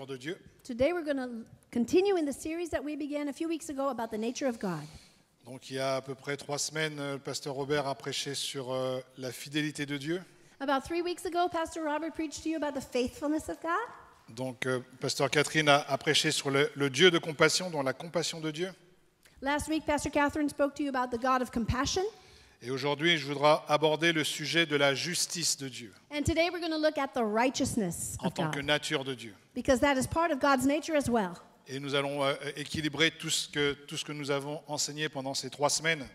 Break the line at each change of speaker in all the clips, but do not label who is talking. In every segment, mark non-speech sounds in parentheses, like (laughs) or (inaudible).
nature de Dieu.
Today we're going to continue in the series that we began a few weeks ago about the nature of God.
Donc il y a à peu près trois semaines, euh, le pasteur Robert a prêché sur euh, la fidélité de Dieu.
About three weeks ago, Pastor Robert preached to you about the faithfulness of God.
Donc euh, pasteur Catherine a, a prêché sur le, le Dieu de compassion, dont la compassion de Dieu.
Last week, Pastor Catherine spoke to you about the God of compassion.
Et aujourd'hui, je voudrais aborder le sujet de la justice de Dieu.
En tant que
nature de Dieu. part Et nous allons euh, équilibrer tout ce, que, tout ce que nous avons enseigné pendant ces trois semaines.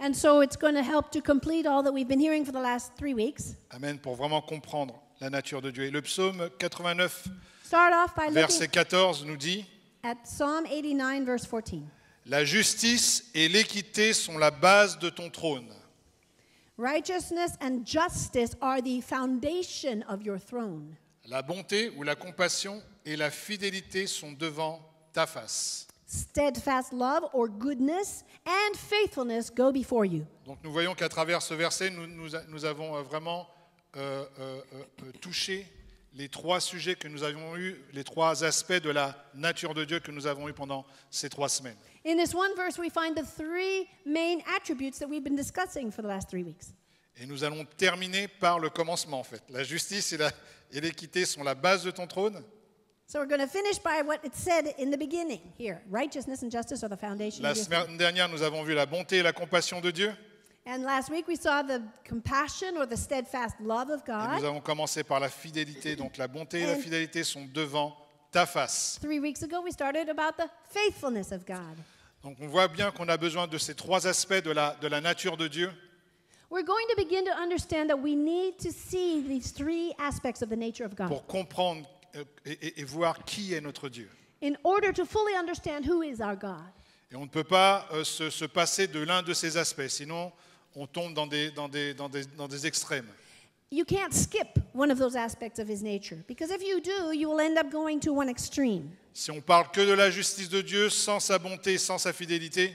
Amen.
Pour vraiment comprendre la nature de Dieu. Et le psaume 89, verset 14, nous dit La justice et l'équité sont la base de ton trône.
Righteousness and justice are the foundation of your throne.
La bonté ou la compassion et la fidélité sont devant ta face.
Steadfast love or goodness and faithfulness go before you.
Donc nous voyons qu'à travers ce verset, nous, nous, nous avons euh, vraiment euh, euh, euh, euh touché les trois sujets que nous avons eus, les trois aspects de la nature de Dieu que nous avons eus pendant ces trois semaines.
In this one verse, we find the three main attributes that we've been discussing for the last three weeks.
Et nous allons terminer par le commencement, en fait. La justice et l'équité sont la base de ton trône.
So we're going to finish by what it said in the beginning here. Righteousness and justice are the foundation. La semaine
dernière, nous avons vu la bonté et la compassion de Dieu.
And last week we saw the compassion or the steadfast love of God. Et nous
avons commencé par la fidélité, donc la bonté et la fidélité sont devant ta face.
Three weeks ago we started about the faithfulness of God.
Donc on voit bien qu'on a besoin de ces trois aspects de la, de la nature de Dieu.
We're going to begin to understand that we need to see these three aspects of the nature of God. Pour comprendre
euh, et, et, et voir qui est notre Dieu.
In order to fully understand who is our God.
Et on ne peut pas euh, se, se passer de l'un de ces aspects, sinon on tombe dans des, dans des, dans des, dans des extrêmes.
You can't skip one of those aspects of his nature because if you do, you will end up going to one
extreme. Si on parle que de la justice de Dieu sans sa bonté, sans sa fidélité,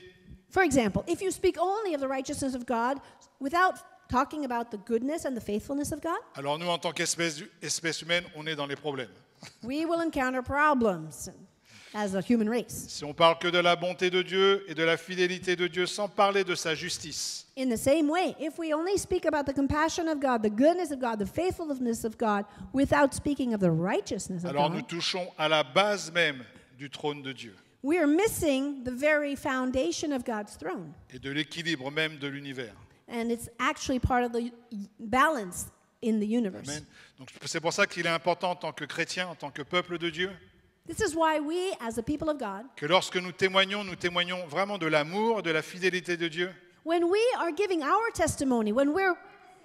For example, if you speak only of the righteousness of God without talking about the goodness and the faithfulness of God,
alors nous en tant qu'espèce espèce humaine, on est dans les problèmes.
we will encounter problems as a human race.
Si on parle que de la bonté de Dieu et de la fidélité de Dieu sans parler de sa justice,
In the same way, if we only speak about the compassion of God, the goodness of God, the faithfulness of God, without speaking of the righteousness of God. alors nous
touchons à la base même du trône de Dieu
we are missing the very foundation of God's
throne. et de l'équilibre même de l'univers.
And it's actually part of the balance in the universe. Amen.
Donc c'est pour ça qu'il est important en tant que chrétien, en tant que peuple de Dieu,
This is why we, as a people of God,
que lorsque nous témoignons, nous témoignons vraiment de l'amour, de la fidélité de Dieu.
when we are giving our testimony, when we're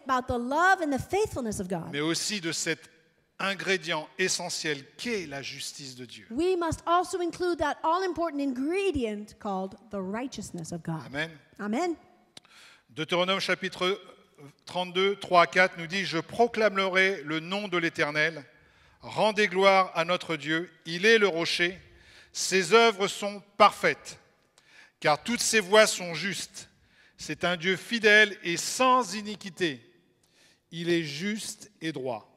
about the love and the faithfulness of God,
mais aussi de cet ingrédient essentiel qu'est la justice de Dieu.
we must also include that all important ingredient called the righteousness of God.
Amen. Amen. Deutéronome chapitre 32, 3 à 4 nous dit, Je proclamerai le nom de l'Éternel, Rendez gloire à notre Dieu, il est le rocher, ses œuvres sont parfaites, car toutes ses voies sont justes. C'est un Dieu fidèle et sans iniquité. Il est juste et droit.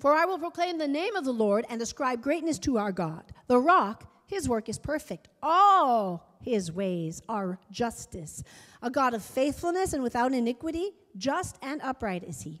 For I will proclaim the name of the Lord and ascribe greatness to our God. The rock, his work is perfect. All his ways are justice. A God of faithfulness and without iniquity, just and upright is he.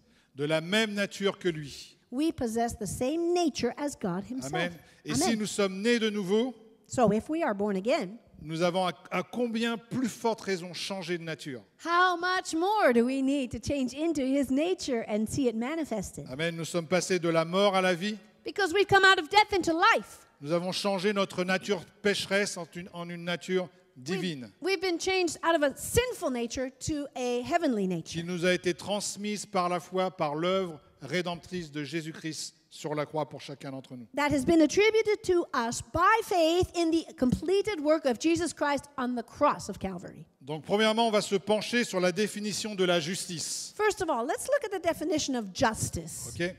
de la même nature que lui.
We possess the same nature as God himself. Amen.
Et si nous sommes nés de nouveau, so if we are born again, nous avons à, combien plus forte raison changer de nature.
How much more do we need to change into his nature and
see it manifested? Amen, nous sommes passés de la mort à la vie.
Because we've come out of death into life.
Nous avons changé notre nature pécheresse en en une nature divine. We've, been changed out of a sinful nature to a heavenly nature. Qui nous a été transmise par la foi, par l'œuvre rédemptrice de Jésus-Christ sur la croix pour chacun d'entre nous. That has been
attributed to us by faith in the completed work of Jesus Christ on the cross of Calvary.
Donc premièrement, on va se pencher sur la définition de la justice.
First of all, let's look at the definition of justice.
OK.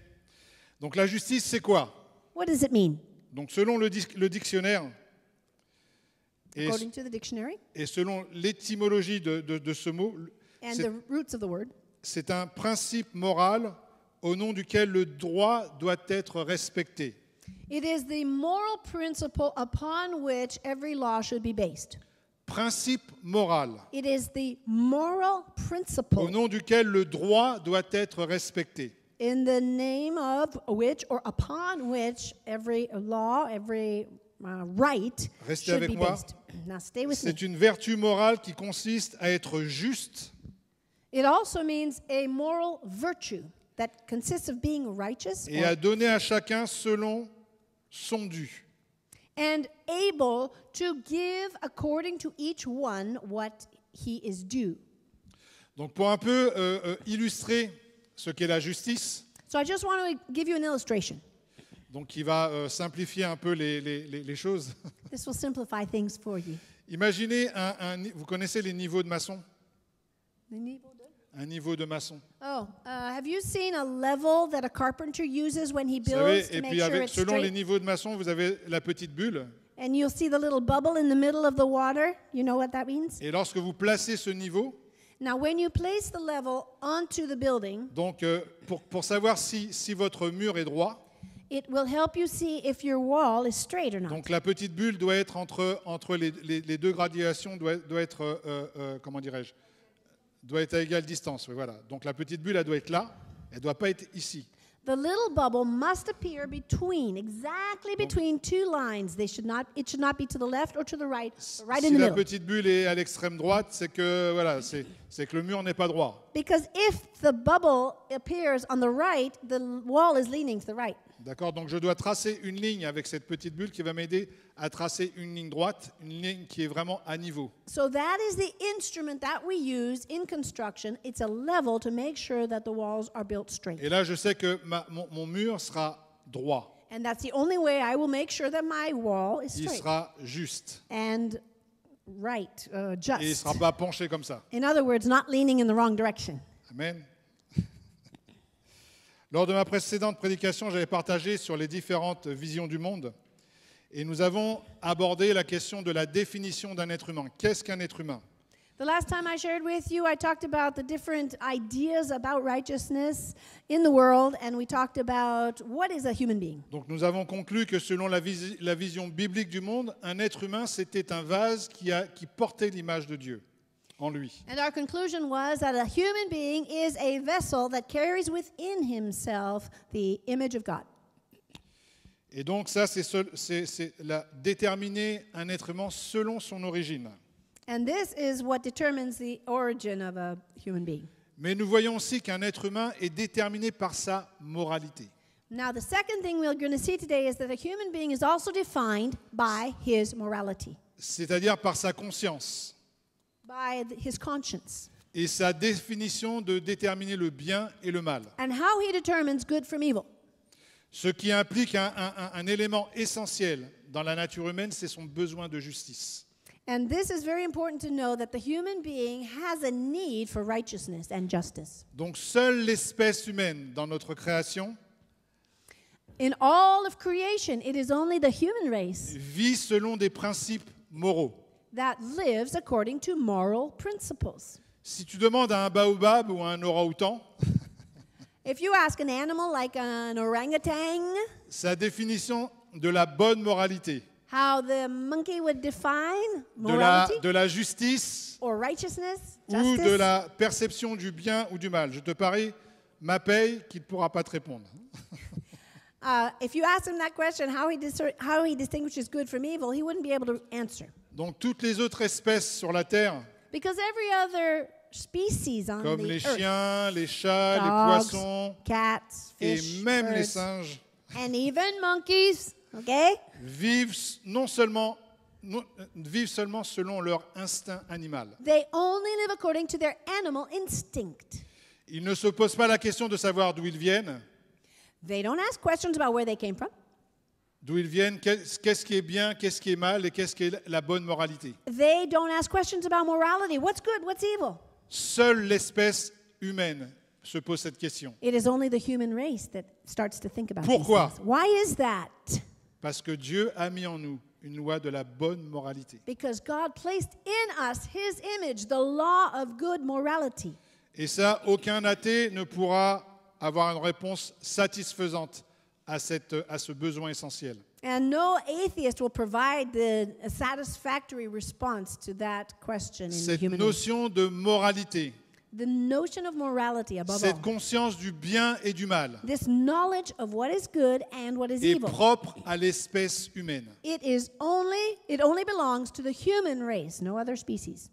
Donc la justice c'est quoi What does it mean? Donc selon le, le dictionnaire et, According
to the dictionary,
et selon l'étymologie de, de, de ce mot, c'est un principe moral au nom duquel le droit doit être respecté.
It is the moral principle upon which every law should be based.
Principe moral.
It is the moral principle. Au
nom duquel le droit doit être respecté.
In the name of which or upon which every law, every right Restez avec moi. C'est
une vertu morale qui consiste à être juste.
It also means a moral virtue that consists of being righteous et à
donner à chacun selon son dû.
And able to give according to each one what he is due.
Donc pour un peu euh, euh illustrer ce qu'est la justice. So I just want to give you an illustration. Donc, il va euh, simplifier un peu les, les, les choses.
(laughs) This will simplify things for
you. Imaginez un, un, vous connaissez les niveaux de maçon. Le niveau Un niveau de maçon.
Oh, uh, have you seen a level that a carpenter uses when he builds savez, to et make puis avec, sure it's selon les
niveaux de maçon, vous avez la petite bulle.
And you'll see the little bubble in the middle of the water. You know what that means?
Et lorsque vous placez ce niveau,
Now, when you place the level onto the building,
donc euh, pour, pour savoir si, si votre mur est droit,
It will help you see if your wall is straight or not. Donc
la petite bulle doit être entre, entre les, les, les deux graduations, doit, doit être, euh, euh, euh, comment dirais-je, doit être à égale distance. Oui, voilà. Donc la petite bulle, elle doit être là, elle doit pas être ici.
The little bubble must appear between, exactly between two lines. They should not, it should not be to the left or to the right, right in the middle. si la
petite bulle est à l'extrême droite, c'est que voilà, c'est c'est que le mur n'est pas droit.
Because if the bubble appears on the right, the wall is leaning to the right.
D'accord Donc je dois tracer une ligne avec cette petite bulle qui va m'aider à tracer une ligne droite, une ligne qui est vraiment à niveau.
So that is the instrument that we use in construction. It's a level to make sure that the walls are built
straight. Et là, je sais que ma, mon, mon mur sera droit.
And that's the only way I will make sure that my wall is Il sera juste. And right, uh, just. Et il sera pas penché comme ça. In other words, not leaning in the wrong direction.
Amen. Lors de ma précédente prédication, j'avais partagé sur les différentes visions du monde et nous avons abordé la question de la définition d'un être humain. Qu'est-ce qu'un être humain Donc nous avons conclu que selon la, vision biblique du monde, un être humain c'était un vase qui portait l'image de Dieu en lui.
And our conclusion was that a human being is a vessel that carries within himself the image of God.
Et donc ça, c'est déterminer un être humain selon son origine. And this is what determines the origin of a human being. Mais nous voyons aussi qu'un être humain est déterminé par sa moralité.
Now the second thing we're going to see today is that a human being is also defined by his morality.
C'est-à-dire par sa conscience by his conscience. Et sa définition de déterminer le bien et le mal.
And how he determines good from evil.
Ce qui implique un, un, un élément essentiel dans la nature humaine, c'est son besoin de justice.
And this is very important to know that the human being has a need for righteousness and justice.
Donc seule l'espèce humaine dans notre création
In all of creation, it is only the human race
vit selon des principes moraux
that lives according to moral principles.
Si tu demandes à un baobab ou à un orang-outan, (laughs)
If you ask an animal like an orangutan
sa définition de la bonne moralité,
how the monkey would define morality, de la,
de la justice
or righteousness, ou de la
perception du bien ou du mal, je te parie ma paye qu'il ne pourra pas te répondre.
(laughs) uh, if you ask him that question, how he, how he distinguishes good from evil, he wouldn't be able to
answer. Donc toutes les autres espèces sur la terre, comme les chiens, les chats, les poissons
et même les
singes, vivent non seulement euh, vivent seulement selon leur instinct animal. Ils ne se posent pas la question de savoir d'où ils viennent, d'où ils viennent, qu'est-ce qui est bien, qu'est-ce qui est mal et qu'est-ce qui est la bonne moralité. They Seule l'espèce humaine se pose cette question.
Pourquoi? Why is that?
Parce que Dieu a mis en nous une loi de la bonne moralité. Et ça, aucun athée ne pourra avoir une réponse satisfaisante à, cette, à ce besoin essentiel.
And no atheist will provide the satisfactory response to that question in Cette human notion
de moralité,
The notion of morality above cette all.
conscience du bien et du mal,
This knowledge of what is good and what is est evil. propre
à l'espèce humaine.
It is only it only belongs to the human race, no other species.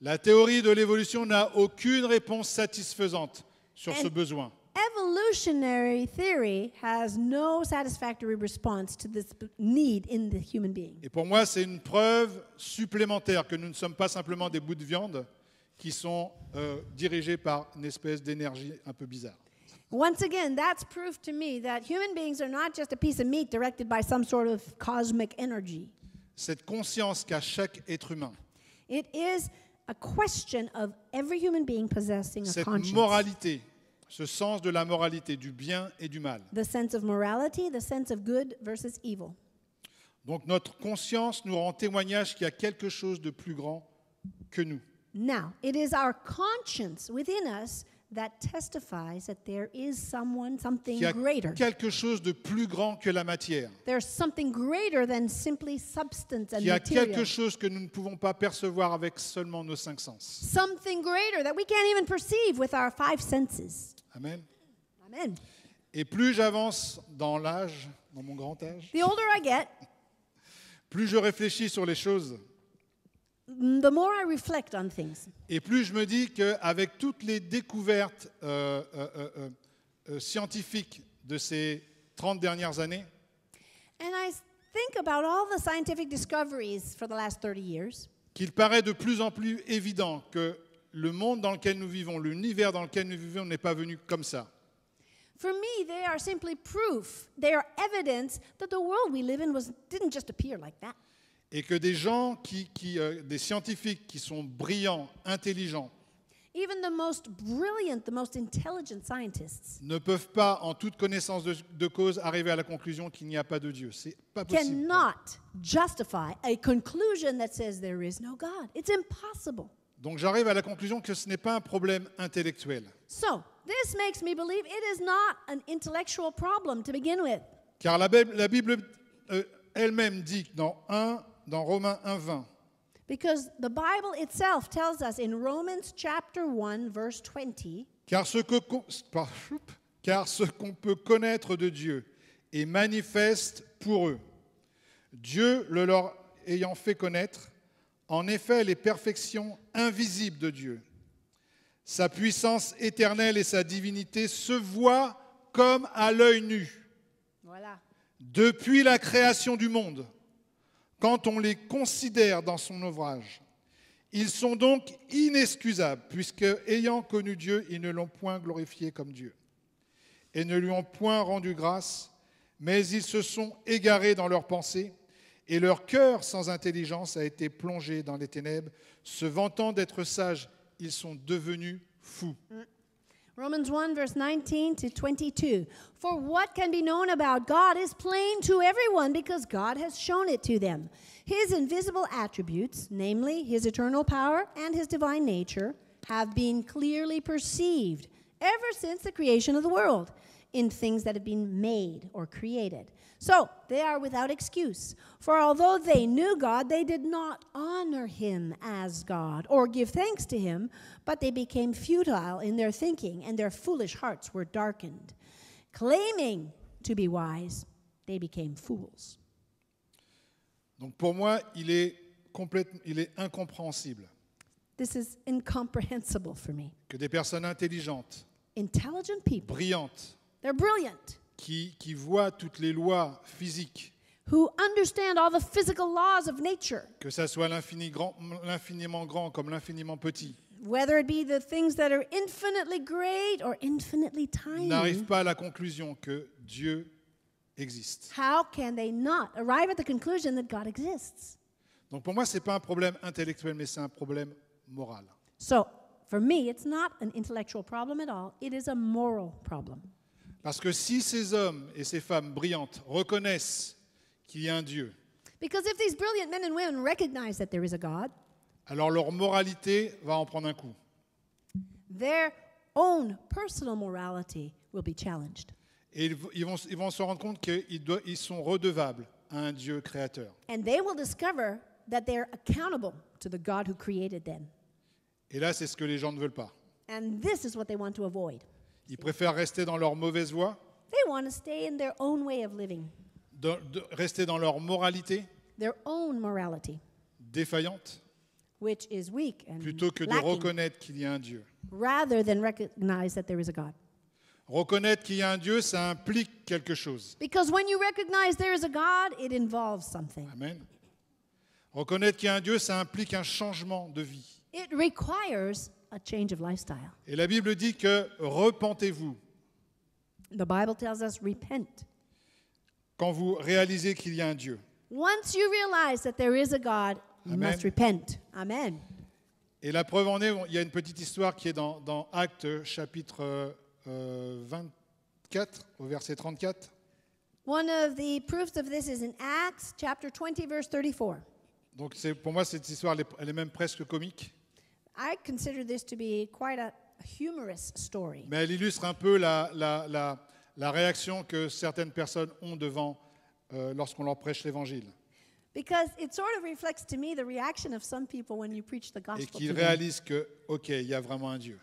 La théorie de l'évolution n'a aucune réponse satisfaisante sur And- ce besoin.
Evolutionary theory has no satisfactory response to this need in the human being.
Et pour moi, c'est une preuve supplémentaire que nous ne sommes pas simplement des bouts de viande qui sont euh, dirigés par une espèce d'énergie un peu bizarre.
Once again, that's proof to me that human beings are not just a piece of meat directed by some sort of cosmic
energy. Cette conscience qu'a chaque être humain.
It is a question of every human being possessing a Cette conscience.
moralité ce sens de la moralité, du bien et du mal. Donc notre conscience nous rend témoignage qu'il y a quelque chose de plus grand que nous.
y a quelque
chose de plus grand que la matière.
Il y a quelque
chose que nous ne pouvons pas percevoir avec seulement nos cinq sens. Amen. Amen. Et plus j'avance dans l'âge, dans mon grand âge,
the older I get,
plus je réfléchis sur les choses.
The more I reflect on things.
Et plus je me dis qu'avec toutes les découvertes euh, euh, euh, scientifiques de ces 30 dernières années, qu'il paraît de plus en plus évident que le monde dans lequel nous vivons, l'univers dans lequel nous vivons n'est pas venu comme ça.
For me, they are simply proof. They are evidence that the world we live in was, didn't just appear like that.
Et que des gens euh, des scientifiques qui sont brillants, intelligents,
ne
peuvent pas, en toute connaissance de, cause, arriver à la conclusion qu'il n'y a pas de Dieu. C'est pas possible.
cannot justify a conclusion qu'il n'y a pas de Dieu. C'est impossible.
Donc j'arrive à la conclusion que ce n'est pas un problème intellectuel. Car la Bible, euh, elle-même dit dans dans Romains 1 20 Car ce que car ce qu'on peut connaître de Dieu est manifeste pour eux. Dieu le leur ayant fait connaître en effet les perfections invisibles de Dieu. Sa puissance éternelle et sa divinité se voient comme à l'œil nu. Depuis la création du monde, quand on les considère dans son ouvrage, ils sont donc inexcusables, puisque, ayant connu Dieu, ils ne l'ont point glorifié comme Dieu, et ne lui ont point rendu grâce, mais ils se sont égarés dans leurs pensées, et leur cœur sans intelligence a été plongé dans les ténèbres. Se vantant d'être sages, ils sont devenus fous. Mm.
Romans 1, verse 19 to 22. For what can be known about God is plain to everyone because God has shown it to them. His invisible attributes, namely his eternal power and his divine nature, have been clearly perceived ever since the creation of the world in things that have been made or created so they are without excuse. For although they knew God, they did not honor him as God or give thanks to him, but they became futile in their thinking, and their foolish hearts were darkened. Claiming to be wise, they became fools.
Donc pour moi, il est, complète, il est incompréhensible This is
incomprehensible for me.
que des personnes intelligentes, Intelligent people, brillantes, they're brilliant, qui, voient toutes les lois physiques, que ça soit l'infiniment grand comme l'infiniment petit,
whether n'arrivent
pas à la conclusion que Dieu existe. Donc pour moi, ce pas un problème intellectuel, mais c'est un problème moral. moral parce que si ces hommes et ces femmes brillantes reconnaissent qu'il y a un Dieu, alors leur moralité va en prendre un coup. Et ils vont, se rendre compte qu'ils sont redevables à un Dieu créateur. Et là, c'est ce que les gens ne veulent pas.
And this is what they want
ils préfèrent rester dans leur mauvaise voie. rester dans leur moralité défaillante plutôt que de reconnaître qu'il y a un Dieu.
Reconnaître
qu'il y a un Dieu, ça implique quelque chose.
Amen.
Reconnaître qu'il y a un Dieu, ça implique un changement de vie
a change of lifestyle.
Et la Bible dit que repentez-vous. The Bible tells us repent. Quand vous réalisez qu'il y a un Dieu.
Once you realize that there is a God, you Amen. must repent. Amen.
Et la preuve en est, il y a une petite histoire qui est dans, dans Actes euh, chapitre euh, 24 euh, au verset 34.
One of the proofs of this is in Acts chapter 20 verse 34.
Donc pour moi cette histoire elle est, elle est même presque comique.
I consider this to be quite a humorous story.
Mais elle illustre un peu la, la, la, la réaction que certaines personnes ont devant euh, lorsqu'on leur prêche l'évangile.
Because it sort of reflects to me the reaction of some people when you preach the gospel. Et qu'ils réalisent
que, OK, il y a vraiment un Dieu.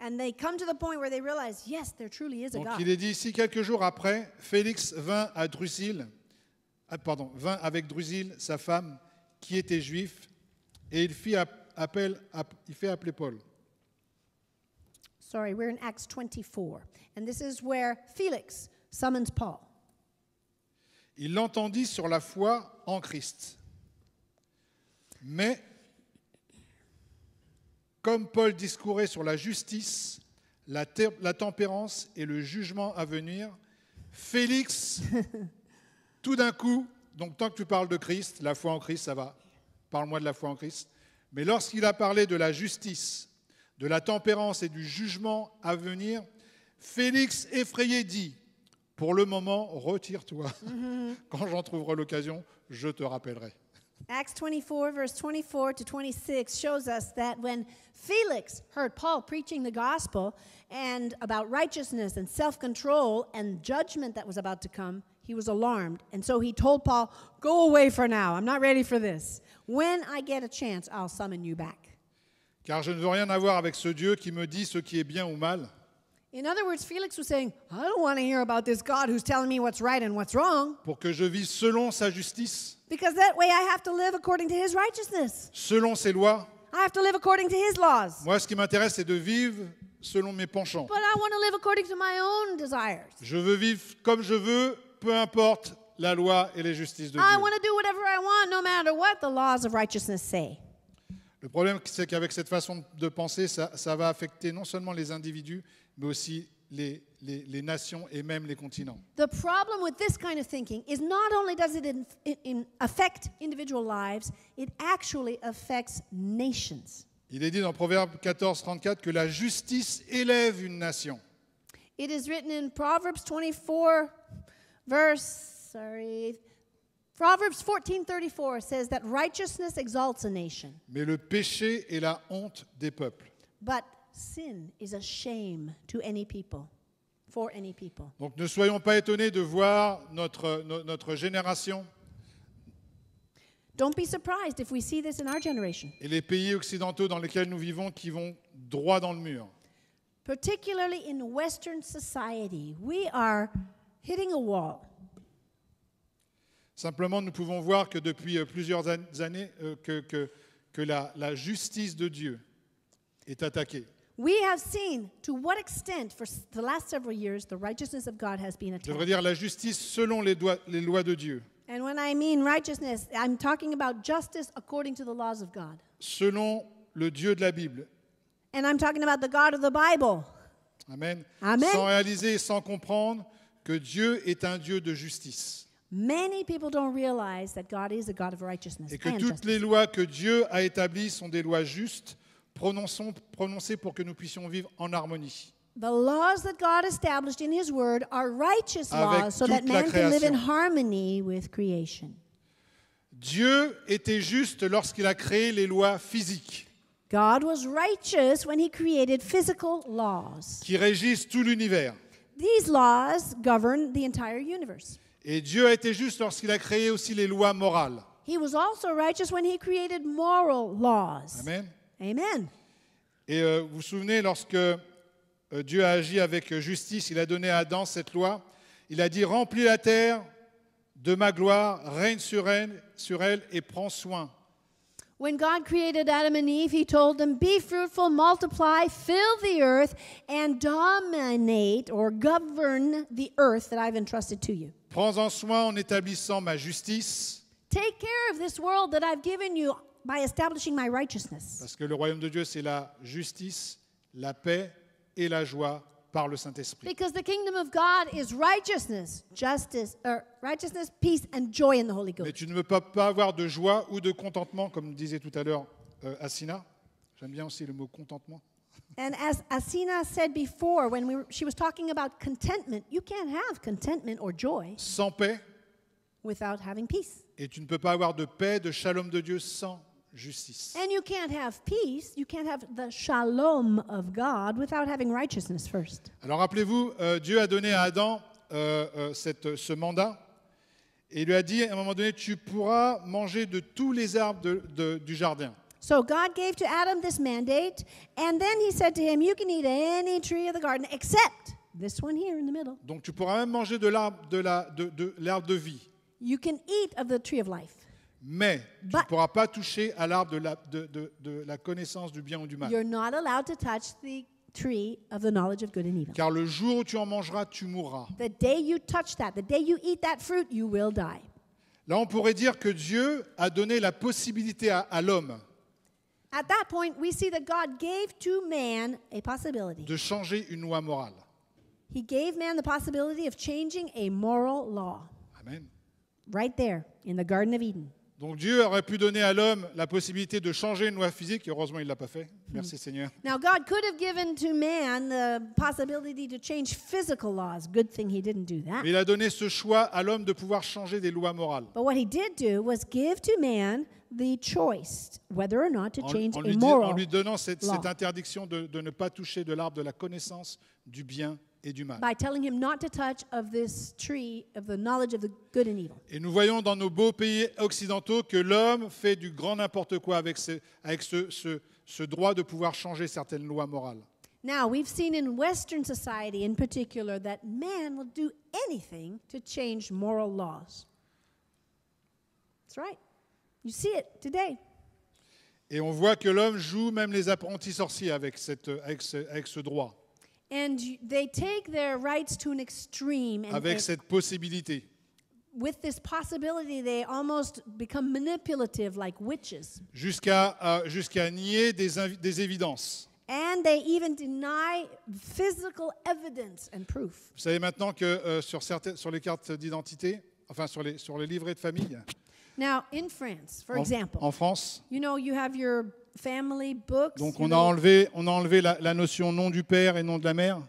And they come to the point where they realize, yes, there truly is a Donc God. il
est dit ici quelques jours après, Félix vint à Drusille, ah, pardon, vint avec Drusille, sa femme, qui était juif, et il fit à appelle, il fait appeler Paul. Sorry, we're in Acts 24. And this is
where Felix summons Paul.
Il l'entendit sur la foi en Christ. Mais, comme Paul discourait sur la justice, la, la tempérance et le jugement à venir, Félix, (laughs) tout d'un coup, donc tant que tu parles de Christ, la foi en Christ, ça va. Parle-moi de la foi en Christ. Mais lorsqu'il a parlé de la justice, de la tempérance et du jugement à venir, Félix effrayé dit, pour le moment, retire-toi. Mm-hmm. Quand j'en trouverai l'occasion, je te rappellerai.
Acts 24, verse 24 to 26 shows us that when Felix heard Paul preaching the gospel and about righteousness and self control and judgment that was about to come, He was alarmed, and so he told Paul, Go away for now. I'm not ready for this. When I get a chance, I'll summon you back.
Car je ne veux rien avoir avec ce Dieu qui me dit ce qui est bien ou mal.
In other words, Felix was saying, I don't want to hear about this God who's telling me what's right and what's wrong.
Pour que je selon sa justice. Because that way I have to live according to his righteousness. Selon ses lois. I have to live according to his laws. Moi, ce qui m'intéresse, c'est de vivre selon mes penchants. But
I want to live according to my own
desires. Je veux vivre comme je veux peu importe la loi et les justices de Dieu. Le problème, c'est qu'avec cette façon de penser, ça, ça va affecter non seulement les individus, mais aussi les, les, les nations et même les continents.
The problem with this kind of thinking is not only does it in, in- affect individual lives, it actually affects nations.
Il est dit dans Proverbe 14, 34 que la justice élève une nation.
It is written in Proverbs 24 Verse, sorry, Proverbs 14:34 says that righteousness exalts a nation.
Mais le péché est la honte des peuples.
But sin is a shame to any people. For any
people. Donc ne soyons pas étonnés de voir notre, notre génération Don't be surprised if we see this in our generation. et les pays occidentaux dans lesquels nous vivons qui vont droit dans le mur. Particularly in Western society, we are hitting a wall. Simplement, nous pouvons voir que depuis euh, plusieurs années, euh, que, que, que la, la justice de Dieu est attaquée.
We have seen to what extent, for the last several years, the righteousness of God has been Je devrais dire
la justice selon les, doigts- les lois de Dieu,
And when I mean righteousness, I'm talking about justice according to the laws of God.
selon le Dieu de la Bible.
And I'm talking about the God of the Bible.
Amen. Amen. Sans réaliser, sans comprendre, que Dieu est un Dieu de justice.
Many people don't realize that God
is a God of righteousness. Et que toutes les lois que Dieu a établies sont des lois justes, prononçons, prononcées pour que nous puissions vivre en harmonie.
The laws that God established in his word are righteous laws so that man can live in harmony with creation.
Dieu était juste lorsqu'il a créé les lois physiques. God was righteous when he created physical laws. Qui régissent tout l'univers. Et Dieu a été juste lorsqu'il a créé aussi les lois morales. Amen. Amen. Et euh, vous vous souvenez, lorsque euh, Dieu a agi avec justice, il a donné à Adam cette loi. Il a dit Remplis la terre de ma gloire, règne sur elle et prends soin.
When God created Adam and Eve, he told them, Be fruitful, multiply, fill the earth, and dominate or govern the earth that I've entrusted to you.
Prends-en soin en établissant ma justice.
Take care of this world that I've given you by establishing my righteousness.
Parce que le royaume de Dieu, c'est la justice, la paix et la joie par le Saint-Esprit.
Because the kingdom of God is righteousness,
justice, or righteousness, peace and joy in the Holy Ghost. Mais tu ne peux pas avoir de joie ou de contentement, comme disait tout à l'heure euh, Assina. J'aime bien aussi le mot contentement.
And as Asina said before when we were, she was talking about contentment, you can't have contentment or joy Sans paix, without having peace.
et tu ne peux pas avoir de paix, de shalom de Dieu sans justice.
And you can't have peace, you can't have the shalom of God without having righteousness first.
Alors rappelez-vous, euh, Dieu a donné à Adam euh, euh, cette, euh, ce mandat et il lui a dit à un moment donné, tu pourras manger de tous les arbres de, du jardin.
So God gave to Adam this mandate, and then he said to him, You can eat any tree of the garden except
this one here in the middle. Donc tu pourras même manger de l'arbre de, la, de, de, l'arbre de vie. You can eat of the tree of life. Mais tu ne pourras pas toucher à l'arbre de la, de- de- de la connaissance du bien ou du mal.
You're not allowed to touch the tree of the knowledge of good and evil. Car le jour où tu en mangeras, tu mourras. The day you touch that, the day you eat that fruit, you will die.
Là, on pourrait dire que Dieu a donné la possibilité à, à l'homme
At that point, we see that God gave to man a possibility.
de changer une loi morale.
He gave man the possibility of changing a moral law Amen. right there in the Garden of Eden.
Donc Dieu aurait pu donner à l'homme la possibilité de changer une loi physique et heureusement il l'a pas fait. Merci hmm. Seigneur.
Now God could have given to man the possibility to change physical laws. Good thing he didn't do that. Mais il
a donné ce choix à l'homme de pouvoir changer des lois morales.
But what he did do was give to man the choice whether or not to change en, lui donnant cette,
interdiction de, de ne pas toucher de l'arbre de la connaissance du bien et du mal. Et nous voyons dans nos beaux pays occidentaux que l'homme fait du grand n'importe quoi avec, ce, avec ce, droit de pouvoir changer certaines lois morales.
Now, we've seen in Western society in particular that man will do anything to change moral laws. That's right.
You see it today. Et on voit que l'homme joue même les apprentis sorciers avec, cette, ex avec ce droit.
And they take their rights to an extreme. And avec cette
possibilité.
With this possibility, they almost become manipulative like witches.
Jusqu'à euh, jusqu'à nier des, des évidences.
And they even deny physical evidence and proof.
Vous savez maintenant que euh, sur certaines sur les cartes d'identité, enfin sur les sur les livrets de famille.
Now in France, for en, example. En France. You know, you have your family books. Donc on a enlevé,
on a enlevé la, la notion nom du père et nom de la mère.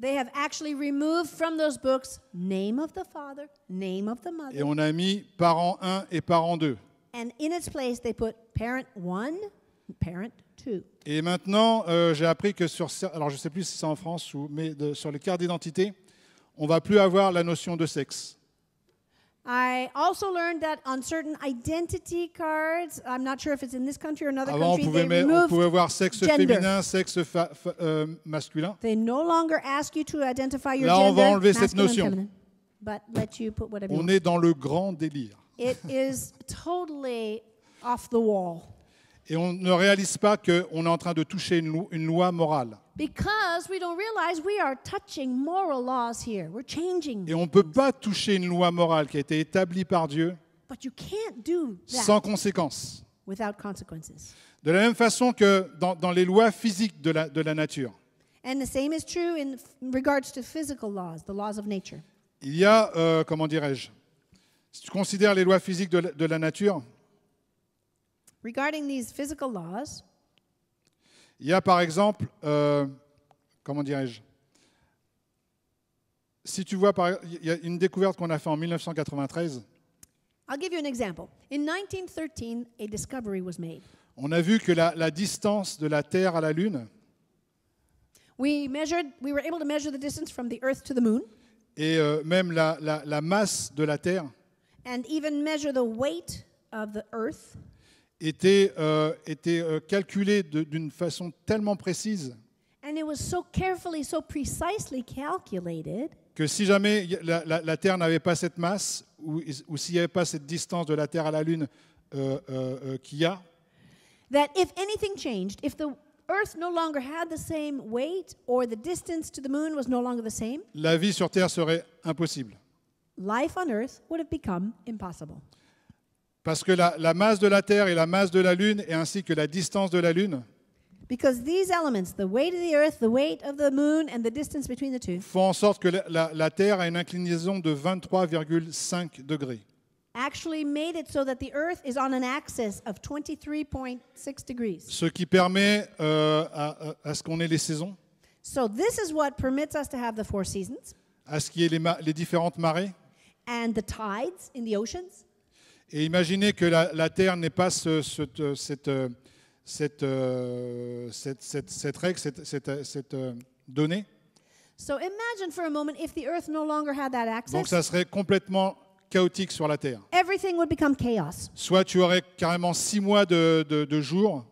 They have actually removed from those books name of the father, name of the mother. Et
on a mis parent 1 et parent 2.
And in its place they put parent 1, parent 2.
Et maintenant, euh, j'ai appris que sur alors je sais plus si c'est en France ou mais de, sur les cartes d'identité, on va plus avoir la notion de sexe.
I also learned that on certain identity cards, I'm not sure if it's in this country or another Avant, country, on
pouvait, they voir sexe féminin, sexe euh, masculin.
no longer ask you to identify your Là, on va enlever cette notion. on est dans
le grand délire.
It is totally off the wall.
Et on ne réalise pas qu'on est en train de toucher une loi morale.
Because we don't realize we are touching moral laws here. We're
changing. Et on peut pas toucher une loi morale qui a été établie par Dieu
But you can't do that sans
conséquences.
Without consequences.
De la même façon que dans, dans les lois physiques de la, de la nature.
And the same is true in regards to physical laws, the laws of nature.
Il y a, euh, comment dirais-je, si tu considères les lois physiques de la, de la nature,
Regarding these physical laws,
il y a par exemple, euh, comment dirais-je Si tu vois, par, il y a une découverte qu'on a faite en 1993.
I'll give you an example. In 1913, a discovery was made.
On a vu que la, la distance de la Terre à la Lune.
We measured, we were able to measure the distance from the Earth to the Moon.
Et euh, même la, la, la masse de la Terre.
And even measure the weight of the Earth
était, euh, euh, calculé d'une façon tellement précise que si jamais la, Terre n'avait pas cette masse, ou, s'il n'y avait pas cette distance de la Terre à la Lune euh, qu'il y a, la vie sur Terre serait impossible. Parce que la, masse de la Terre et la masse de la Lune, et ainsi que la distance de la Lune, font en sorte que la, Terre a une inclinaison de 23,5 degrés. Ce qui permet euh, à, ce qu'on ait les saisons, à ce qu'il y ait les, différentes marées,
tides
et imaginez que la, la Terre n'ait pas ce, ce, euh, cette, euh, euh, cette, cette, cette, règle, cette, donnée.
So imagine for a moment if the Earth no longer had that access. Donc ça
serait complètement chaotique sur la Terre.
Everything would become chaos.
Soit tu aurais carrément six mois de, de, de jours.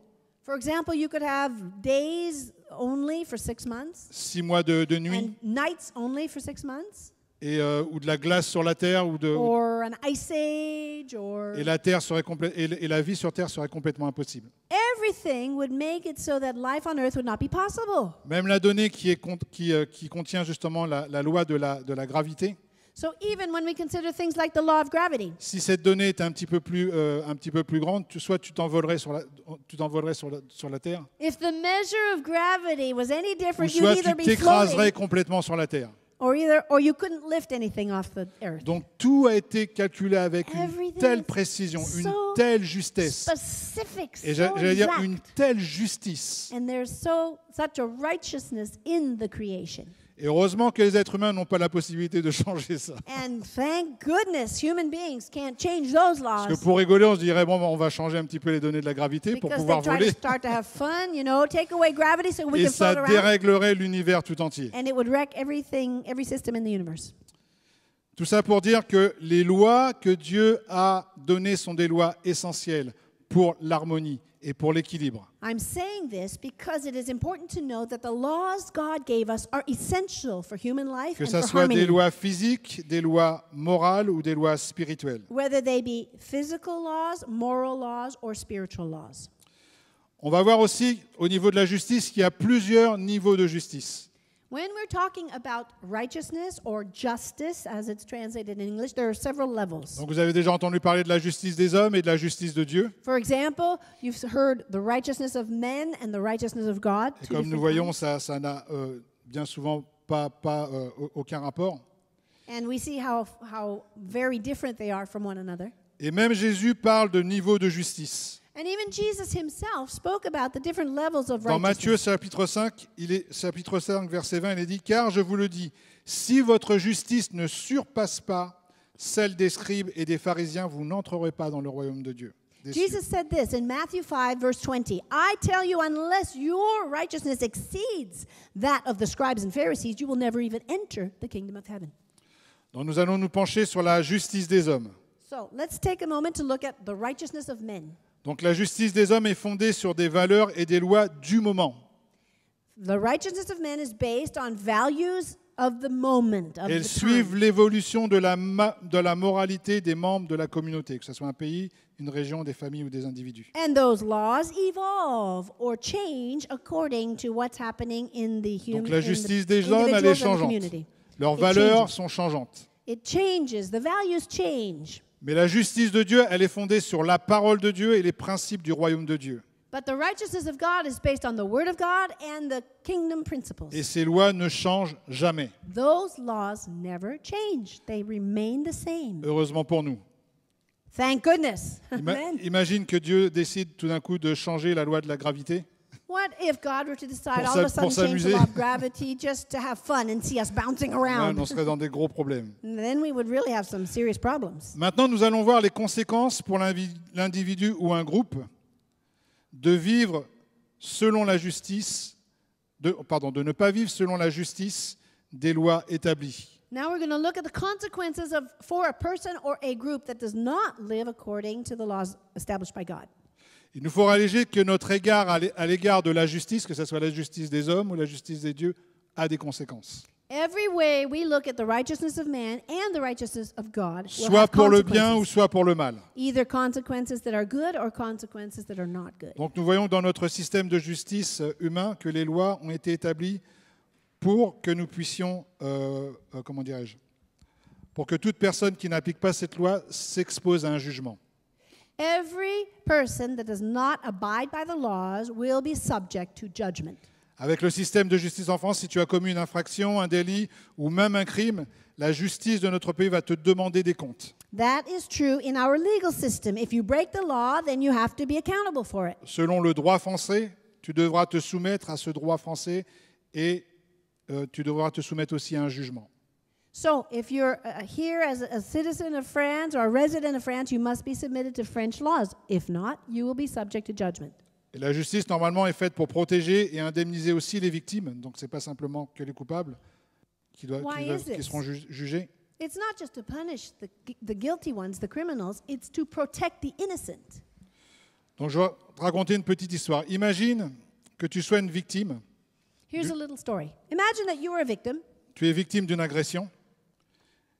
For example, you could have days only for six months.
Six mois de, de nuit.
And nights only for six months
et, euh, ou de la glace sur la Terre, ou de, or
an ice age, or et, la terre
serait complè- et, et la vie sur Terre serait complètement impossible.
everything would make it so that life on earth would not be possible.
Même la donnée qui, est, con- qui, euh, qui contient justement la, la loi de la, de la gravité,
So even when we consider things like the law of gravity,
si cette donnée était un petit peu plus, euh, un petit peu plus grande, tu- soit tu t'envolerais sur la, tu t'envolerais sur la, sur la Terre,
if the measure of gravity was any different, you'd soit tu either be floating t'écraserais
complètement sur la Terre.
Or either, or you couldn't lift anything off the earth.
Donc tout a été calculé avec une telle précision, une so telle justesse.
Specific, so et j'allais dire une
telle justice.
And there's so, such a righteousness in the creation.
Et heureusement que les êtres humains n'ont pas la possibilité de (laughs) changer ça.
Parce que
pour rigoler, on se dirait bon, ben, on va changer un petit peu les données de la gravité pour pouvoir voler.
Et ça déréglerait
l'univers tout entier. Tout ça pour dire que les lois que Dieu a données sont des lois essentielles pour l'harmonie et pour l'équilibre.
I'm saying this because it is important to know that the laws God gave us are essential for human life Que and ça for soit soient des lois
physiques, des lois morales ou des lois spirituelles.
Whether they be physical laws, moral laws or spiritual laws.
On va voir aussi au niveau de la justice qu'il y a plusieurs niveaux de justice.
When we're talking about righteousness or justice, as it's translated in English, there are several levels.
Donc vous avez déjà entendu parler de la justice des hommes et de la justice de Dieu.
For example, you've heard the righteousness of men and the righteousness of God. Et comme nous voyons,
ça, ça n'a euh, bien souvent pas, pas euh, aucun rapport.
And we see how, how very different they are from one another.
Et même Jésus parle de niveau de justice.
And Dans Matthieu
chapitre 5, il est, chapitre 5, verset 20, il est dit, Car je vous le dis, si votre justice ne surpasse pas celle des scribes et des pharisiens, vous n'entrerez pas dans le royaume de Dieu. Jesus
said this in Matthew 5, verse 20. I tell you, unless your righteousness exceeds that of the scribes and Pharisees, you will never even enter the kingdom of heaven.
Donc nous allons nous pencher sur la justice des hommes.
So let's take a moment to look at the righteousness of men.
Donc la justice des hommes est fondée sur des valeurs et des lois du moment.
Elles suivent
l'évolution de la, moralité des membres de la communauté, que ce soit un pays, une région, des familles ou des individus.
Donc la justice des hommes elle est changeante.
Leurs valeurs sont changeantes. Mais la justice de Dieu, elle est fondée sur la parole de Dieu et les principes du royaume de Dieu. Et ces lois ne changent jamais. Heureusement pour nous. Imagine que Dieu décide tout d'un coup de changer la loi de la gravité.
What if God were to decide all of a sudden change the law of gravity just to have fun and see us bouncing around? on serait
dans des gros problèmes. (laughs)
Then we would really have some serious problems.
Maintenant, nous allons voir les conséquences pour l'individu ou un groupe de vivre selon la justice, de, pardon, de ne pas vivre selon la justice des lois établies.
Now we're going to look at the consequences of for a person or a group that does not live according to the laws established by God.
Il nous faut ralléger que notre égard à l'égard de la justice, que ce soit la justice des hommes ou la justice des dieux, a des conséquences.
Soit pour le bien ou
soit pour le mal. Donc nous voyons dans notre système de justice euh, humain que les lois ont été établies pour que nous puissions, euh, euh, comment dirais-je, pour que toute personne qui n'applique pas cette loi s'expose à un jugement. Avec le système de justice en France, si tu as commis une infraction, un délit ou même un crime, la justice de notre pays va te demander des comptes.
That is true in our legal system. If you break the law, then you have to be accountable for it.
Selon le droit français, tu devras te soumettre à ce droit français et euh, tu devras te soumettre aussi à un jugement.
So, if you're uh, here as a citizen of France or a resident of France, you must be submitted to French laws. If not, you will be subject to judgment.
Et la justice, normalement, est faite pour protéger et indemniser aussi les victimes. Donc, ce n'est pas simplement que les coupables qui, doivent, qui, doivent, qui seront jugés.
It's not just to punish the, the guilty ones, the criminals, it's to protect the
innocent. Donc, je vais te raconter une petite histoire. Imagine que tu sois une victime.
Here's du... a little story. Imagine that you are a victim.
Tu es victime d'une agression.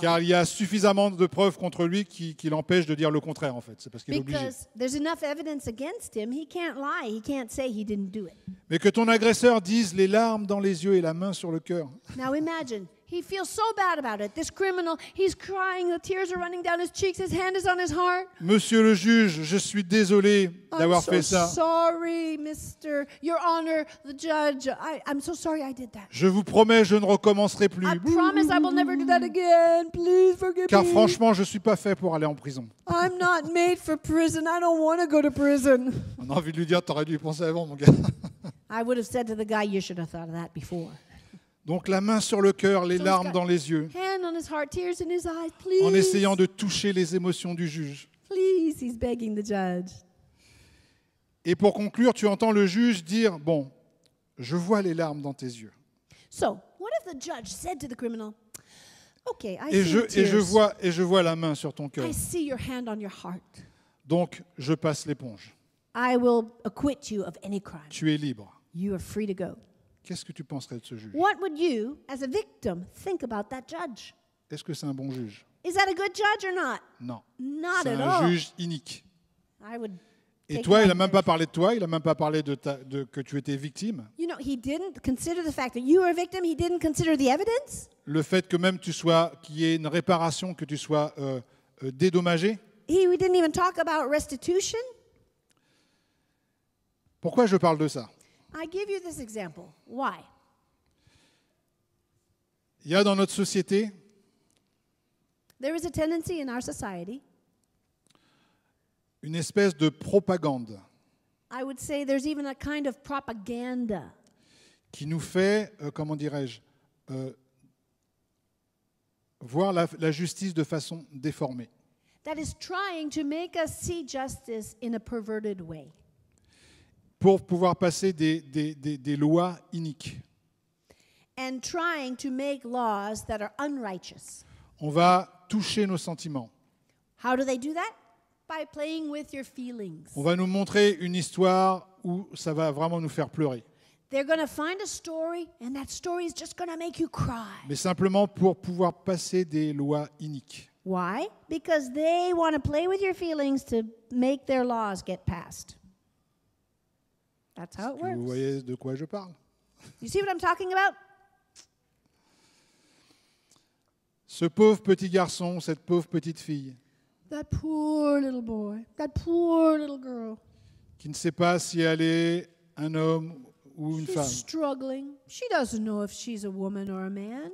Car il y a suffisamment de preuves contre lui qui, qui l'empêchent de dire le contraire en fait. C'est parce qu'il est obligé. Mais que ton agresseur dise les larmes dans les yeux et la main sur le cœur.
Now imagine He feels so bad about it. This criminal, he's crying, the tears are running down his cheeks, his hand is on his heart.
Monsieur le juge, je suis désolé d'avoir so fait ça.
Sorry, Mr. Your Honor, the judge. I, I'm so sorry I did that.
Je vous promets, je ne recommencerai plus. I
promise I will never do that again. Please forgive me. Car franchement,
je suis pas fait pour aller en prison.
I'm not made for prison. I don't want to go to prison.
On a envie de lui dire, t'aurais dû y penser avant, mon gars.
I would have said to the guy, you should have thought of that before.
Donc la main sur le cœur, les larmes dans les yeux, en essayant de toucher les émotions du juge. Et pour conclure, tu entends le juge dire, bon, je vois les larmes dans tes yeux.
et, je, je vois,
et je vois la main sur ton cœur. Donc, je passe l'éponge. Tu es libre. Qu'est-ce que tu penserais de ce juge?
What would you, as a victim, think about that judge?
Est-ce que c'est un bon juge?
Is that a good judge or not? Non. Not C'est at un all. juge inique. I would. Et toi, il n'a même
pas parlé de toi, il n'a même pas parlé de, ta- de- que tu étais victime.
You know, he didn't consider the fact that you were a victim. He didn't consider the evidence.
Le fait que même tu sois, qu'il y ait une réparation, que tu sois euh, euh, dédommagé.
He we didn't even talk about restitution.
Pourquoi je parle de ça
I give you this example. Why?
Il y a dans notre société
There is a tendency in our society.
une espèce de propagande
I would say there's even a kind of propaganda
qui nous fait, euh, comment dirais-je, euh, voir la, la justice de façon déformée.
that is trying to make us see justice in a perverted way
pour pouvoir passer des, lois iniques. On va toucher nos sentiments. On va nous montrer une histoire où ça va vraiment nous faire pleurer. Mais simplement pour pouvoir passer des lois iniques.
Why? Because they want to play with your feelings to make their laws get passed.
Vous voyez de quoi je parle Ce pauvre petit garçon, cette pauvre petite fille. Qui ne sait pas si elle est un homme ou une femme.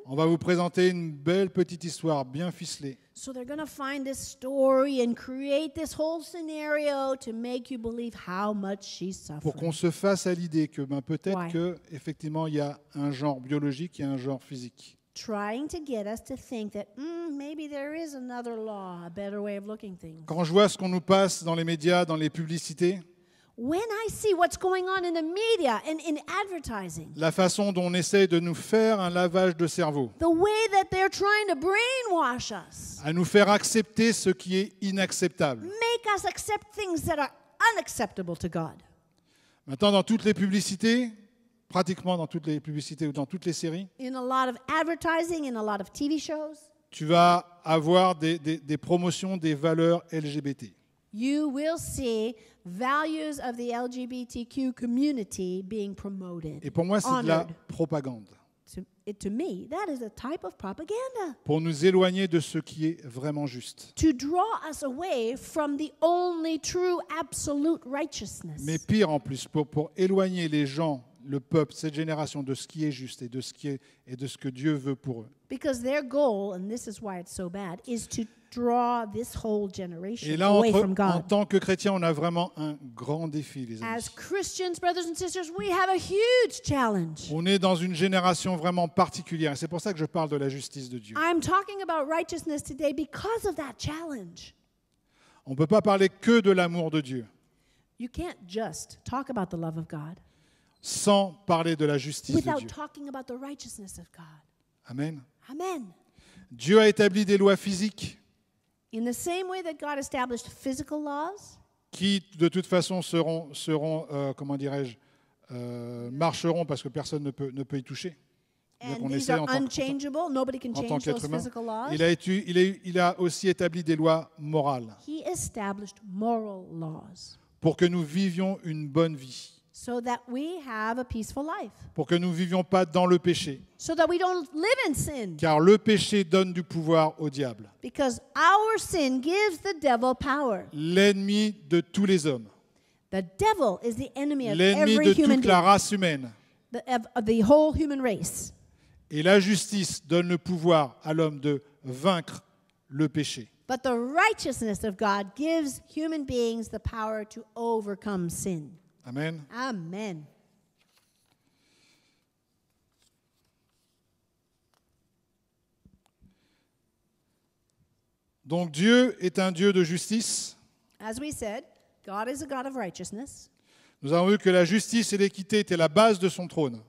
On va vous présenter une belle petite histoire bien ficelée.
So they're going to find this story and create this whole scenario to make you believe how much she suffered. Pour qu'on
se fasse à l'idée que ben, peut-être que effectivement il y a un genre biologique et un genre physique.
Trying to get us to think that mm, maybe there is another law, a better way of looking things.
Quand je vois ce qu'on nous passe dans les médias, dans les publicités, la façon dont on essaie de nous faire un lavage de cerveau, à nous faire accepter ce qui est inacceptable. Maintenant, dans toutes les publicités, pratiquement dans toutes les publicités ou dans toutes les séries, tu vas avoir des, des promotions des valeurs LGBT
you will see values of the LGBTQ community being promoted. Et pour moi, c'est de la propagande. To, to me, that is a type of propaganda
Pour nous éloigner de ce qui est vraiment juste.
to draw us away from the only true absolute righteousness. Mais
pire en plus, pour, pour éloigner les gens le peuple, cette génération, de ce qui est juste et de ce, qui est, et de ce que Dieu veut pour eux.
Because their goal, and this is why it's so bad, is to draw this whole generation et là, away entre, from God. en
tant que chrétien, on a vraiment un grand défi, les
amis. As Christians, brothers and sisters, we have a huge challenge.
On est dans une génération vraiment particulière. C'est pour ça que je parle de la justice de Dieu.
I'm talking about righteousness today because of that challenge.
On ne peut pas parler que de l'amour de Dieu.
You can't just talk about the love of God
sans parler de la justice de Dieu. Amen. Amen. Dieu a établi des lois physiques qui, de toute façon, seront, seront euh, comment dirais-je, euh, marcheront parce que personne ne peut, ne peut y toucher. en tant,
qu'être humain. Il a,
il, aussi établi des lois morales pour que nous vivions une bonne vie.
So that we have a peaceful life.
Pour que nous ne vivions pas dans le péché.
So that we don't live in sin.
Car le péché donne du pouvoir au diable.
Because our sin gives the devil power.
L'ennemi de tous les hommes.
The devil is the enemy of L'ennemi every de human toute la
race humaine.
The, of the whole human race.
Et la justice donne le pouvoir à l'homme de vaincre le péché.
But the righteousness of God gives human beings the power to overcome sin. Amen. Amen.
Donc Dieu est un Dieu de justice. Nous avons vu que la justice et l'équité étaient la base de son trône.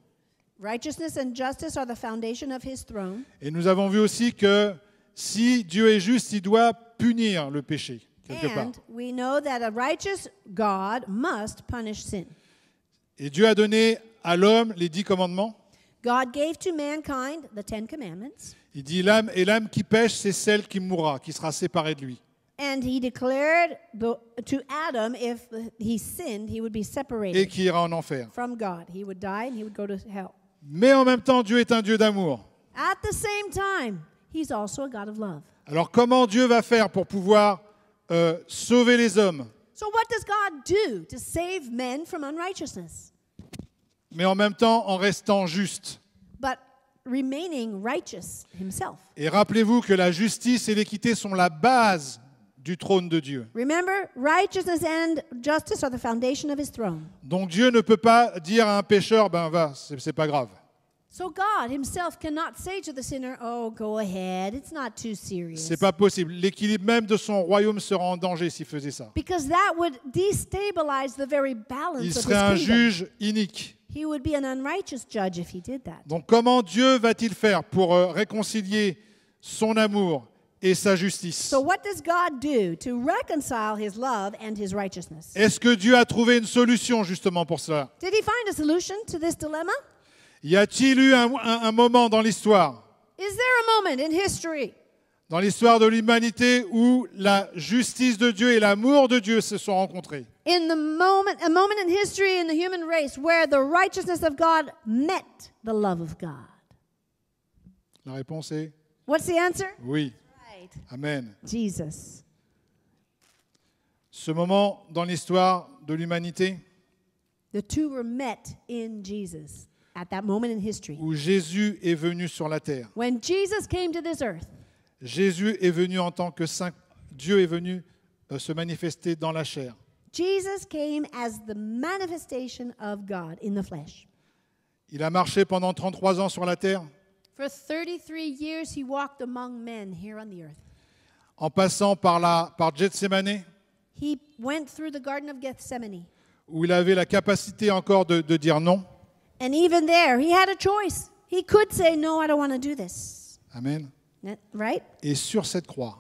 Et nous avons vu aussi que si Dieu est juste, il doit punir le péché quelque part.
We know that a righteous God must punish sin.
Et Dieu a donné à l'homme les dix commandements.
God gave to mankind the Ten Commandments.
Il dit l'âme et l'âme qui pêche, c'est celle qui mourra, qui sera séparée de lui.
And he declared to Adam if he sinned, he would be separated. Et qui ira en enfer. From God, he would die and he would go to hell.
Mais en même temps, Dieu est un Dieu d'amour.
At the same time, he's also a God of love.
Alors comment Dieu va faire pour pouvoir euh, sauver les hommes. Mais en même temps, en restant juste. Et rappelez-vous que la justice et l'équité sont la base du trône de Dieu. Donc Dieu ne peut pas dire à un pécheur, ben va, c'est pas grave.
So God himself cannot say to the sinner, "Oh, go ahead. It's not too serious." C'est
pas possible. L'équilibre même de son royaume serait en danger s'il faisait ça.
Because that would destabilize the very balance of Il serait un juge inique. He would be an unrighteous judge if he did that.
Donc comment Dieu va-t-il faire pour euh, réconcilier son amour et sa justice So what does God do to reconcile
his love and his righteousness?
Est-ce que Dieu a trouvé une solution justement pour cela
Did he find a solution to this dilemma?
Y a-t-il eu un, un, un moment dans l'histoire
Is there a moment in history
dans l'histoire de l'humanité où la justice de Dieu et l'amour de Dieu se sont rencontrés.
In the moment, a moment in history in the human race where the righteousness of God met the love of God.
La réponse est What's the answer? Oui. Right. Amen. Jesus. Ce moment dans l'histoire de l'humanité The two were met
in Jesus.
At that moment in history. où Jésus est venu sur la terre.
When Jesus came to this earth.
Jésus est venu en tant que saint. Dieu est venu euh, se manifester dans la chair.
Jesus came as the manifestation of God in
the flesh. Il a marché pendant 33 ans sur la terre.
For 33 years he walked among men here on the earth.
En passant par la par Gethsemane.
He went through the garden of Gethsemane.
Où il avait la capacité encore de, de dire non.
And even there, he had a choice. He could say, No, I don't want to do this.
Amen. Right? Et sur cette croix.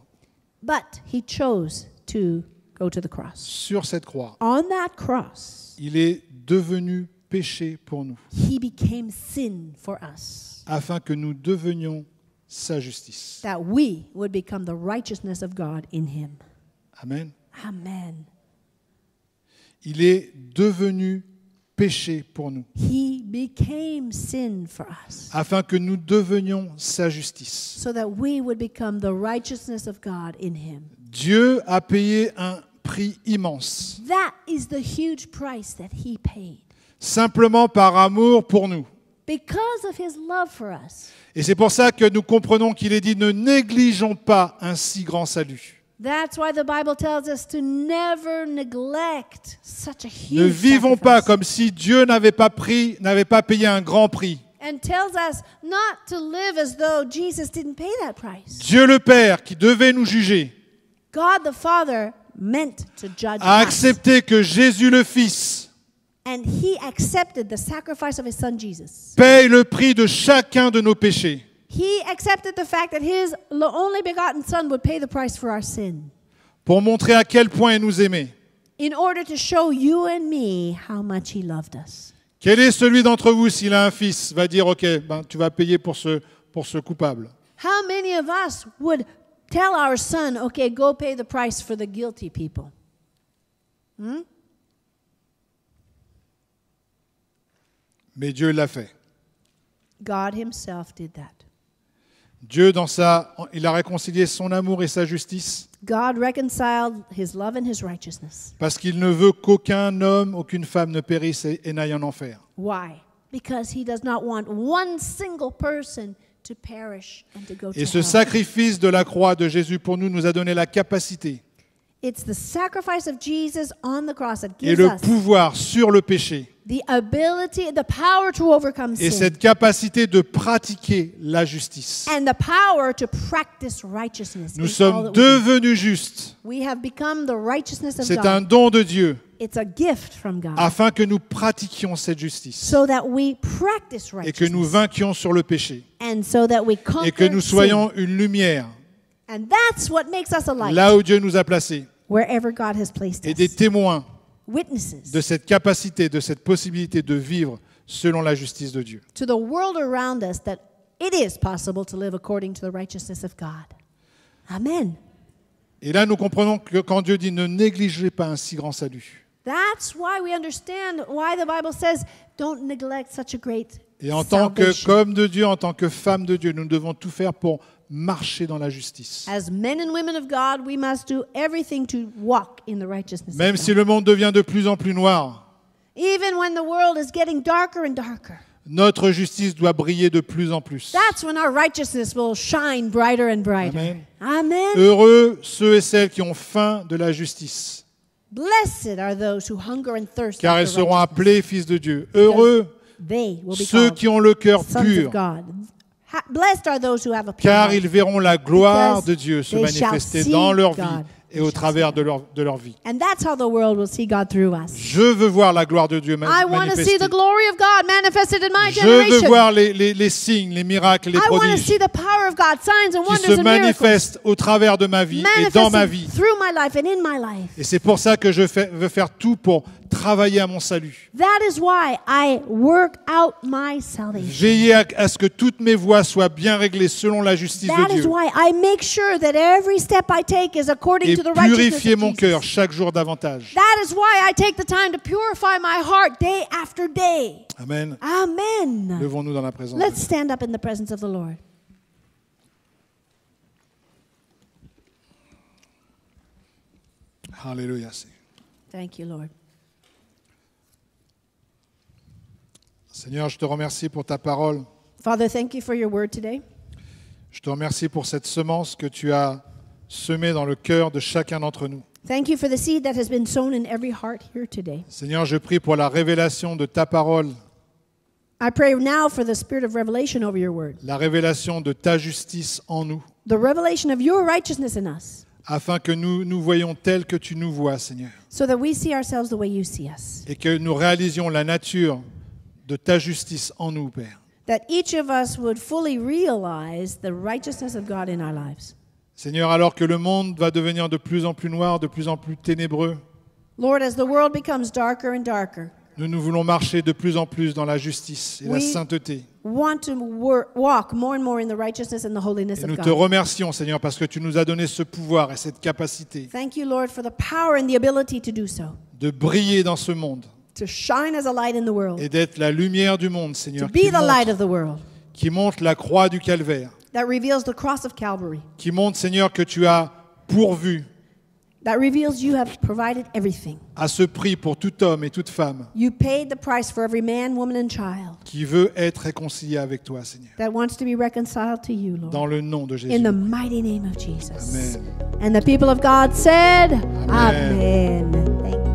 But he chose to go to the cross. Sur cette croix. On that cross. Il est devenu péché pour nous.
He became sin for us.
Afin que nous devenions sa justice.
That we would become the righteousness of God in him. Amen. Amen.
Il est devenu péché pour nous. Afin que nous devenions sa justice. Dieu a payé un prix immense. Simplement par amour pour nous. Et c'est pour ça que nous comprenons qu'il est dit ne négligeons pas un si grand salut.
That's why the Bible tells us to never neglect such a huge
ne vivons pas comme si Dieu n'avait pas pris, n'avait pas payé un grand prix.
And tells us not to live as though Jesus didn't pay that price.
Dieu le Père, qui devait nous juger,
God the Father meant to judge a
accepté que Jésus le Fils
And he accepted the sacrifice of his son Jesus.
paye le prix de chacun de nos péchés.
He accepted the fact that his only begotten son would pay the price for our sin.
Pour montrer à quel point il nous aimait.
In order to show you and me how much he loved us.
Quel est celui d'entre vous s'il a un fils va dire OK, ben tu vas payer pour ce pour ce coupable.
How many of us would tell our son, okay, go pay the price for the guilty people? Hmm?
Mais Dieu l'a fait.
God himself did that.
Dieu, dans sa, il a réconcilié son amour et sa justice. God Parce qu'il ne veut qu'aucun homme, aucune femme ne périsse et, n'aille en enfer.
Et ce sacrifice de la croix
de Jésus pour nous nous a donné la capacité
et le
pouvoir sur le péché et cette capacité de pratiquer la justice.
Nous sommes devenus justes. C'est un
don de Dieu. Afin que nous pratiquions cette justice. Et que nous vainquions sur le péché.
Et que nous soyons
une lumière.
Là
où Dieu nous a placés. Et des témoins
de
cette capacité, de cette possibilité de vivre selon la justice de Dieu. Amen. Et là nous comprenons que quand Dieu dit ne négligez pas un si grand salut.
That's why we understand why the Bible says don't neglect such a great
Et en tant que comme de Dieu, en tant que femme de Dieu, nous devons tout faire pour marcher dans la justice. Même si le monde devient de plus en plus noir. Notre justice doit briller de plus en plus. Heureux ceux et celles qui ont faim de la justice.
Car ils seront appelés
fils de Dieu. Heureux
ceux qui ont le
cœur pur. Car ils verront la gloire de Dieu se manifester dans leur vie et au travers de leur, de leur vie. Je veux voir la gloire de Dieu manifestée.
Je veux voir
les, les, les signes, les miracles, les prodiges qui
se manifestent
au travers de ma vie et dans ma vie. Et c'est pour ça que je veux faire tout pour travailler à mon salut. Veillez à, ce que toutes mes voies soient bien réglées selon la justice
de Dieu. Et purifier mon cœur
chaque jour davantage. Amen.
Amen.
Levons-nous dans la présence. Let's
stand Lord.
Seigneur, je te remercie pour ta parole. Father, thank you for your word today. Je te remercie pour cette semence que tu as semée dans le cœur de chacun d'entre nous.
Thank you for the seed that has been sown in every heart here today.
Seigneur, je prie pour la révélation de ta parole,
I pray now for the spirit of revelation over your word,
la révélation de ta justice en nous,
the revelation of your righteousness in us,
afin que nous nous voyions tel que tu nous vois, Seigneur,
so that we see ourselves the way you see us,
et que nous réalisions la nature de ta justice en nous, Père. Seigneur, alors que le monde va devenir de plus en plus noir, de plus en plus ténébreux, nous nous voulons marcher de plus en plus dans la justice et la sainteté. Et nous te remercions, Seigneur, parce que tu nous as donné ce pouvoir et cette capacité
de
briller dans ce monde
To shine as a light in the world.
Et d'être la lumière du monde, Seigneur. To be the light of the world. Qui montre la croix du calvaire.
That reveals the cross of Calvary.
Qui montre, Seigneur, que tu as pourvu.
That reveals you have provided everything.
À ce prix pour tout homme et toute femme.
You paid the price for every man, woman and child.
Qui veut être réconcilié avec toi, Seigneur.
That wants to be reconciled to you, Lord. Dans le nom de Jésus. In the mighty name of Jesus. Amen. And the people of God said, Amen. Amen.